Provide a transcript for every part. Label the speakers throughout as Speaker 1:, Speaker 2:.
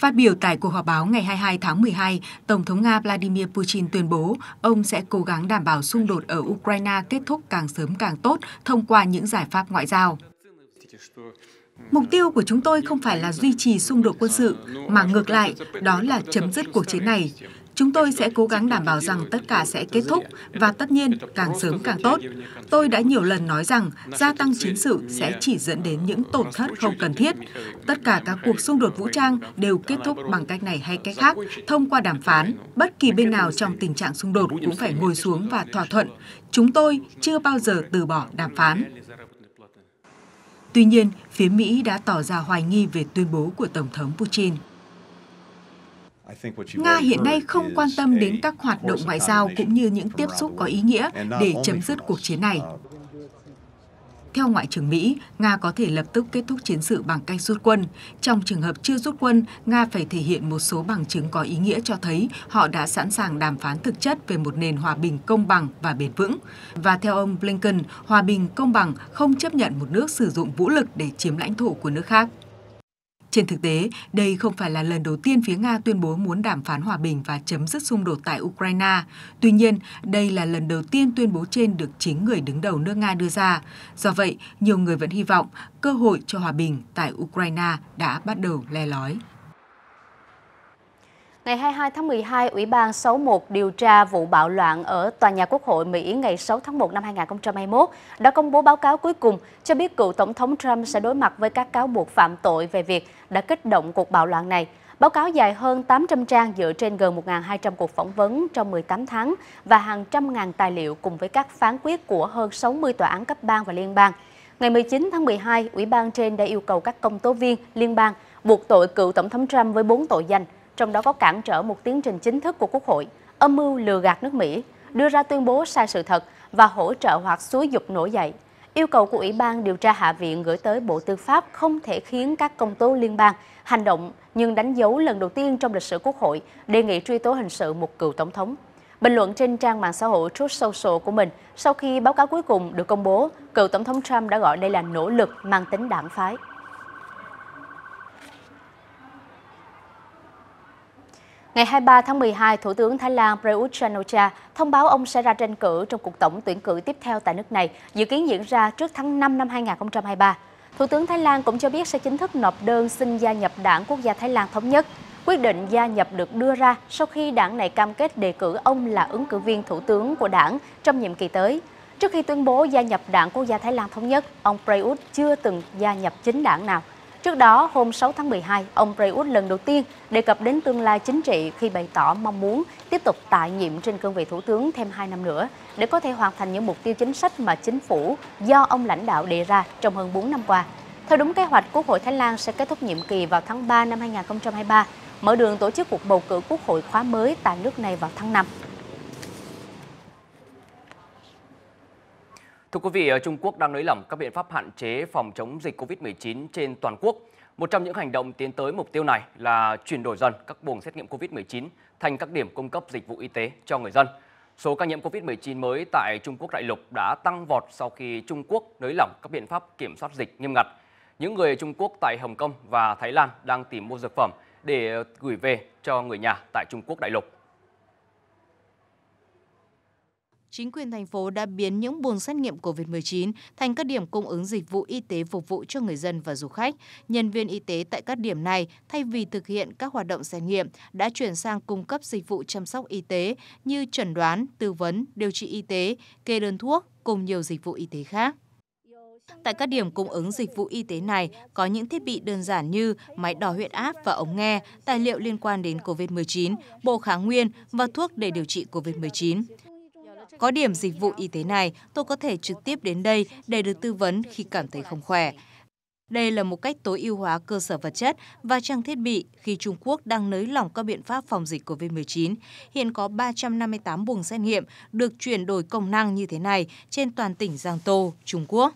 Speaker 1: Phát biểu tại cuộc họp báo ngày 22 tháng 12, Tổng thống Nga Vladimir Putin tuyên bố ông sẽ cố gắng đảm bảo xung đột ở Ukraine kết thúc càng sớm càng tốt thông qua những giải pháp ngoại giao. Mục tiêu của chúng tôi không phải là duy trì xung đột quân sự, mà ngược lại, đó là chấm dứt cuộc chiến này. Chúng tôi sẽ cố gắng đảm bảo rằng tất cả sẽ kết thúc và tất nhiên càng sớm càng tốt. Tôi đã nhiều lần nói rằng gia tăng chiến sự sẽ chỉ dẫn đến những tổn thất không cần thiết. Tất cả các cuộc xung đột vũ trang đều kết thúc bằng cách này hay cách khác, thông qua đàm phán. Bất kỳ bên nào trong tình trạng xung đột cũng phải ngồi xuống và thỏa thuận. Chúng tôi chưa bao giờ từ bỏ đàm phán. Tuy nhiên, phía Mỹ đã tỏ ra hoài nghi về tuyên bố của Tổng thống Putin.
Speaker 2: Nga hiện nay không quan tâm đến các hoạt động ngoại giao cũng như
Speaker 1: những tiếp xúc có ý nghĩa để chấm dứt cuộc chiến này. Uh, theo Ngoại trưởng Mỹ, Nga có thể lập tức kết thúc chiến sự bằng cách rút quân. Trong trường hợp chưa rút quân, Nga phải thể hiện một số bằng chứng có ý nghĩa cho thấy họ đã sẵn sàng đàm phán thực chất về một nền hòa bình công bằng và bền vững. Và theo ông Blinken, hòa bình công bằng không chấp nhận một nước sử dụng vũ lực để chiếm lãnh thổ của nước khác. Trên thực tế, đây không phải là lần đầu tiên phía Nga tuyên bố muốn đàm phán hòa bình và chấm dứt xung đột tại Ukraine. Tuy nhiên, đây là lần đầu tiên tuyên bố trên được chính người đứng đầu nước Nga đưa ra. Do vậy, nhiều người vẫn hy vọng cơ hội cho hòa bình tại Ukraine đã bắt đầu le lói.
Speaker 2: Ngày 22 tháng 12, Ủy ban 61 điều tra vụ bạo loạn ở Tòa nhà Quốc hội Mỹ ngày 6 tháng 1 năm 2021 đã công bố báo cáo cuối cùng cho biết cựu Tổng thống Trump sẽ đối mặt với các cáo buộc phạm tội về việc đã kích động cuộc bạo loạn này. Báo cáo dài hơn 800 trang dựa trên gần 1.200 cuộc phỏng vấn trong 18 tháng và hàng trăm ngàn tài liệu cùng với các phán quyết của hơn 60 tòa án cấp bang và liên bang. Ngày 19 tháng 12, Ủy ban trên đã yêu cầu các công tố viên liên bang buộc tội cựu Tổng thống Trump với 4 tội danh – trong đó có cản trở một tiến trình chính thức của Quốc hội, âm mưu lừa gạt nước Mỹ, đưa ra tuyên bố sai sự thật và hỗ trợ hoặc xúi dục nổi dậy. Yêu cầu của Ủy ban điều tra Hạ viện gửi tới Bộ Tư pháp không thể khiến các công tố liên bang hành động nhưng đánh dấu lần đầu tiên trong lịch sử Quốc hội đề nghị truy tố hình sự một cựu tổng thống. Bình luận trên trang mạng xã hội Truth Social của mình, sau khi báo cáo cuối cùng được công bố, cựu Tổng thống Trump đã gọi đây là nỗ lực mang tính đảng phái. Ngày 23 tháng 12, Thủ tướng Thái Lan Prayut chan o thông báo ông sẽ ra tranh cử trong cuộc tổng tuyển cử tiếp theo tại nước này, dự kiến diễn ra trước tháng 5 năm 2023. Thủ tướng Thái Lan cũng cho biết sẽ chính thức nộp đơn xin gia nhập Đảng Quốc gia Thái Lan Thống nhất. Quyết định gia nhập được đưa ra sau khi đảng này cam kết đề cử ông là ứng cử viên thủ tướng của đảng trong nhiệm kỳ tới. Trước khi tuyên bố gia nhập Đảng Quốc gia Thái Lan Thống nhất, ông Prayut chưa từng gia nhập chính đảng nào. Trước đó, hôm 6 tháng 12, ông Prayut lần đầu tiên đề cập đến tương lai chính trị khi bày tỏ mong muốn tiếp tục tại nhiệm trên cương vị thủ tướng thêm 2 năm nữa để có thể hoàn thành những mục tiêu chính sách mà chính phủ do ông lãnh đạo đề ra trong hơn 4 năm qua. Theo đúng kế hoạch, Quốc hội Thái Lan sẽ kết thúc nhiệm kỳ vào tháng 3 năm 2023, mở đường tổ chức cuộc bầu cử Quốc hội khóa mới tại nước này vào tháng 5.
Speaker 3: Thưa quý vị, Trung Quốc đang nới lỏng các biện pháp hạn chế phòng chống dịch COVID-19 trên toàn quốc. Một trong những hành động tiến tới mục tiêu này là chuyển đổi dần các buồng xét nghiệm COVID-19 thành các điểm cung cấp dịch vụ y tế cho người dân. Số ca nhiễm COVID-19 mới tại Trung Quốc đại lục đã tăng vọt sau khi Trung Quốc nới lỏng các biện pháp kiểm soát dịch nghiêm ngặt. Những người Trung Quốc tại Hồng Kông và Thái Lan đang tìm mua dược phẩm để gửi về cho người nhà tại Trung Quốc đại lục.
Speaker 4: Chính quyền thành phố đã biến những buồng xét nghiệm COVID-19 thành các điểm cung ứng dịch vụ y tế phục vụ cho người dân và du khách. Nhân viên y tế tại các điểm này, thay vì thực hiện các hoạt động xét nghiệm, đã chuyển sang cung cấp dịch vụ chăm sóc y tế như chẩn đoán, tư vấn, điều trị y tế, kê đơn thuốc cùng nhiều dịch vụ y tế khác. Tại các điểm cung ứng dịch vụ y tế này có những thiết bị đơn giản như máy đo huyết áp và ống nghe, tài liệu liên quan đến COVID-19, bộ kháng nguyên và thuốc để điều trị COVID-19. Có điểm dịch vụ y tế này, tôi có thể trực tiếp đến đây để được tư vấn khi cảm thấy không khỏe. Đây là một cách tối ưu hóa cơ sở vật chất và trang thiết bị khi Trung Quốc đang nới lỏng các biện pháp phòng dịch COVID-19. Hiện có 358 buồng xét nghiệm được chuyển đổi công năng như thế này trên toàn tỉnh Giang Tô, Trung Quốc.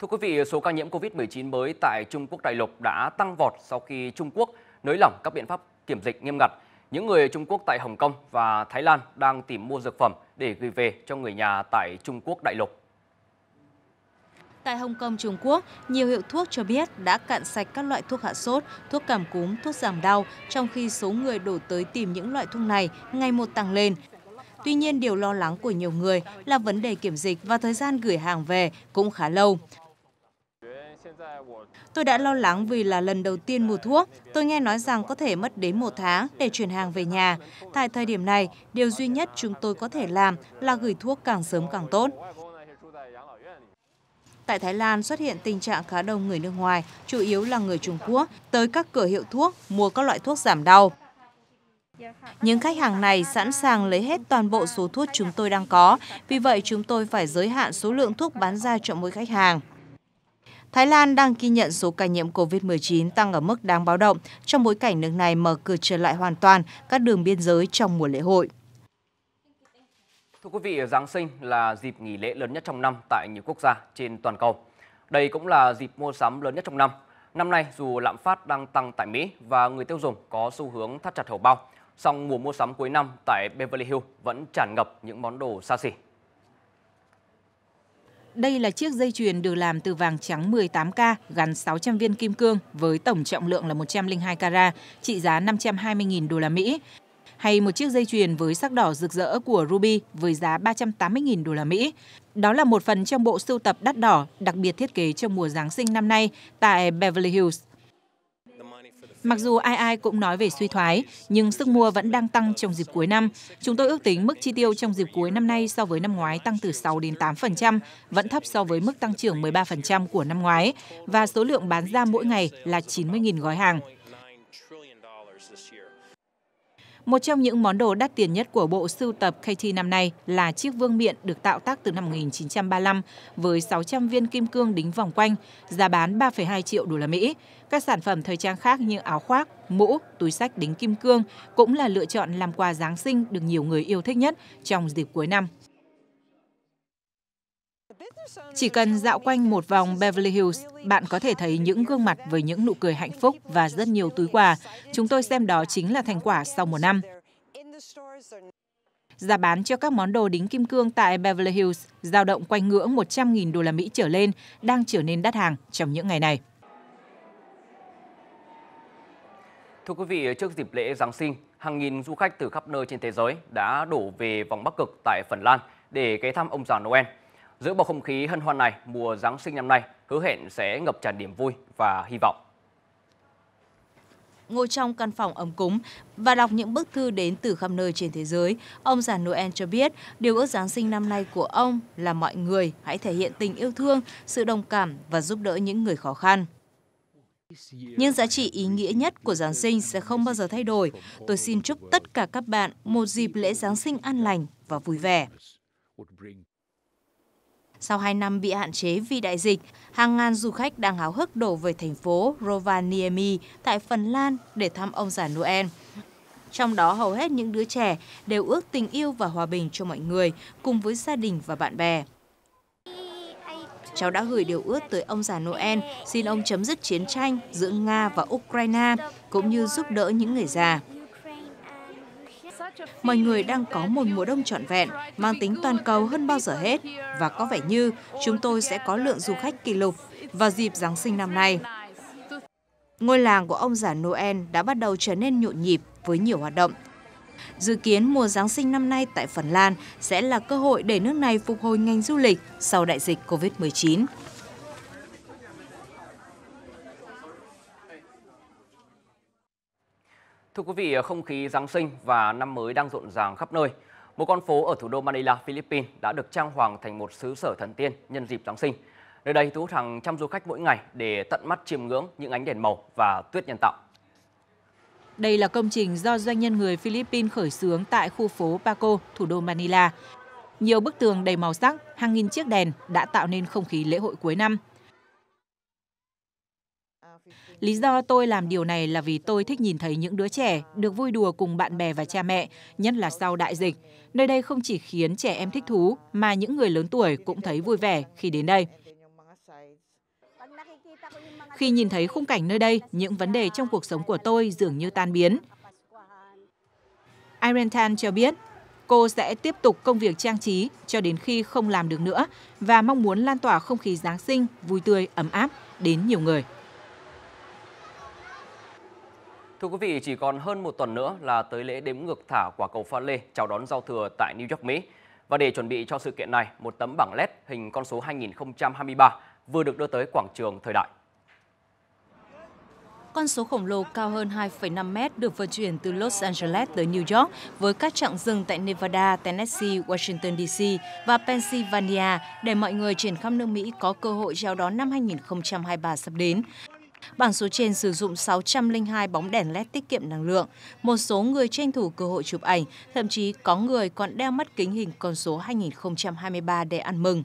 Speaker 3: Thưa quý vị, số ca nhiễm COVID-19 mới tại Trung Quốc đại lục đã tăng vọt sau khi Trung Quốc nới lỏng các biện pháp kiểm dịch nghiêm ngặt những người Trung Quốc tại Hồng Kông và Thái Lan đang tìm mua dược phẩm để gửi về cho người nhà tại Trung Quốc đại lục.
Speaker 4: Tại Hồng Kông, Trung Quốc, nhiều hiệu thuốc cho biết đã cạn sạch các loại thuốc hạ sốt, thuốc cảm cúm, thuốc giảm đau, trong khi số người đổ tới tìm những loại thuốc này ngày một tăng lên. Tuy nhiên, điều lo lắng của nhiều người là vấn đề kiểm dịch và thời gian gửi hàng về cũng khá lâu. Tôi đã lo lắng vì là lần đầu tiên mua thuốc, tôi nghe nói rằng có thể mất đến một tháng để chuyển hàng về nhà. Tại thời điểm này, điều duy nhất chúng tôi có thể làm là gửi thuốc càng sớm càng tốt. Tại Thái Lan xuất hiện tình trạng khá đông người nước ngoài, chủ yếu là người Trung Quốc, tới các cửa hiệu thuốc mua các loại thuốc giảm đau. Những khách hàng này sẵn sàng lấy hết toàn bộ số thuốc chúng tôi đang có, vì vậy chúng tôi phải giới hạn số lượng thuốc bán ra cho mỗi khách hàng. Thái Lan đang ghi nhận số ca nhiễm COVID-19 tăng ở mức đáng báo động trong bối cảnh nước này mở cửa trở lại hoàn toàn các đường biên giới trong mùa lễ hội.
Speaker 3: Thưa quý vị, Giáng sinh là dịp nghỉ lễ lớn nhất trong năm tại nhiều quốc gia trên toàn cầu. Đây cũng là dịp mua sắm lớn nhất trong năm. Năm nay, dù lạm phát đang tăng tại Mỹ và người tiêu dùng có xu hướng thắt chặt hầu bao, song mùa mua sắm cuối năm tại Beverly Hills vẫn tràn ngập những món đồ xa xỉ
Speaker 5: đây là chiếc dây chuyền được làm từ vàng trắng 18K, gắn 600 viên kim cương với tổng trọng lượng là 102 carat, trị giá 520.000 đô la Mỹ hay một chiếc dây chuyền với sắc đỏ rực rỡ của ruby với giá 380.000 đô la Mỹ. Đó là một phần trong bộ sưu tập đắt đỏ đặc biệt thiết kế trong mùa Giáng sinh năm nay tại Beverly Hills. Mặc dù ai ai cũng nói về suy thoái, nhưng sức mua vẫn đang tăng trong dịp cuối năm. Chúng tôi ước tính mức chi tiêu trong dịp cuối năm nay so với năm ngoái tăng từ 6 đến 8%, vẫn thấp so với mức tăng trưởng 13% của năm ngoái và số lượng bán ra mỗi ngày là 90.000 gói hàng. Một trong những món đồ đắt tiền nhất của bộ sưu tập Katy năm nay là chiếc vương miện được tạo tác từ năm 1935 với 600 viên kim cương đính vòng quanh, giá bán 3,2 triệu đô la Mỹ. Các sản phẩm thời trang khác như áo khoác, mũ, túi sách đính kim cương cũng là lựa chọn làm quà Giáng sinh được nhiều người yêu thích nhất trong dịp cuối năm. Chỉ cần dạo quanh một vòng Beverly Hills, bạn có thể thấy những gương mặt với những nụ cười hạnh phúc và rất nhiều túi quà. Chúng tôi xem đó chính là thành quả sau một năm. Giá bán cho các món đồ đính kim cương tại Beverly Hills dao động quanh ngưỡng 100.000 đô la Mỹ trở lên đang trở nên đắt hàng trong những ngày này.
Speaker 3: Thưa quý vị, trước dịp lễ Giáng sinh, hàng nghìn du khách từ khắp nơi trên thế giới đã đổ về vòng Bắc Cực tại Phần Lan để ghé thăm ông già Noel. Giữa bầu không khí hân hoan này, mùa Giáng sinh năm nay hứa hẹn sẽ ngập tràn niềm vui và hy vọng.
Speaker 4: Ngồi trong căn phòng ấm cúng và đọc những bức thư đến từ khắp nơi trên thế giới, ông già Noel cho biết điều ước Giáng sinh năm nay của ông là mọi người hãy thể hiện tình yêu thương, sự đồng cảm và giúp đỡ những người khó khăn. Những giá trị ý nghĩa nhất của Giáng sinh sẽ không bao giờ thay đổi. Tôi xin chúc tất cả các bạn một dịp lễ Giáng sinh an lành và vui vẻ. Sau 2 năm bị hạn chế vì đại dịch, hàng ngàn du khách đang háo hức đổ về thành phố Rovaniemi tại Phần Lan để thăm ông già Noel. Trong đó hầu hết những đứa trẻ đều ước tình yêu và hòa bình cho mọi người cùng với gia đình và bạn bè. Cháu đã gửi điều ước tới ông già Noel xin ông chấm dứt chiến tranh giữa Nga và Ukraine cũng như giúp đỡ những người già. Mọi người đang có một mùa đông trọn vẹn, mang tính toàn cầu hơn bao giờ hết và có vẻ như chúng tôi sẽ có lượng du khách kỷ lục vào dịp Giáng sinh năm nay. Ngôi làng của ông già Noel đã bắt đầu trở nên nhộn nhịp với nhiều hoạt động. Dự kiến mùa Giáng sinh năm nay tại Phần Lan sẽ là cơ hội để nước này phục hồi ngành du lịch sau đại dịch COVID-19.
Speaker 3: Thưa quý vị, ờ, không khí Giáng sinh và năm mới đang rộn ràng khắp nơi. Một con phố ở thủ đô Manila, Philippines đã được trang hoàng thành một xứ sở thần tiên nhân dịp Giáng sinh. Nơi đây thu hút hàng trăm du khách mỗi ngày để tận mắt chiêm ngưỡng những ánh đèn màu và tuyết nhân tạo.
Speaker 5: Đây là công trình do doanh nhân người Philippines khởi xướng tại khu phố Paco, thủ đô Manila. Nhiều bức tường đầy màu sắc, hàng nghìn chiếc đèn đã tạo nên không khí lễ hội cuối năm – Lý do tôi làm điều này là vì tôi thích nhìn thấy những đứa trẻ được vui đùa cùng bạn bè và cha mẹ, nhất là sau đại dịch. Nơi đây không chỉ khiến trẻ em thích thú mà những người lớn tuổi cũng thấy vui vẻ khi đến đây. Khi nhìn thấy khung cảnh nơi đây, những vấn đề trong cuộc sống của tôi dường như tan biến. Irentan cho biết, cô sẽ tiếp tục công việc trang trí cho đến khi không làm được nữa và mong muốn lan tỏa không khí Giáng sinh vui tươi, ấm áp đến nhiều người.
Speaker 3: Thưa quý vị, chỉ còn hơn một tuần nữa là tới lễ đếm ngược thả quả cầu pha lê chào đón giao thừa tại New York, Mỹ. Và để chuẩn bị cho sự kiện này, một tấm bảng LED hình con số 2023 vừa được đưa tới quảng trường thời đại.
Speaker 4: Con số khổng lồ cao hơn 2,5 mét được vận chuyển từ Los Angeles tới New York với các chặng dừng tại Nevada, Tennessee, Washington DC và Pennsylvania để mọi người trên khắp nước Mỹ có cơ hội chào đón năm 2023 sắp đến. Bảng số trên sử dụng 602 bóng đèn LED tiết kiệm năng lượng. Một số người tranh thủ cơ hội chụp ảnh, thậm chí có người còn đeo mắt kính hình con số 2023 để ăn mừng.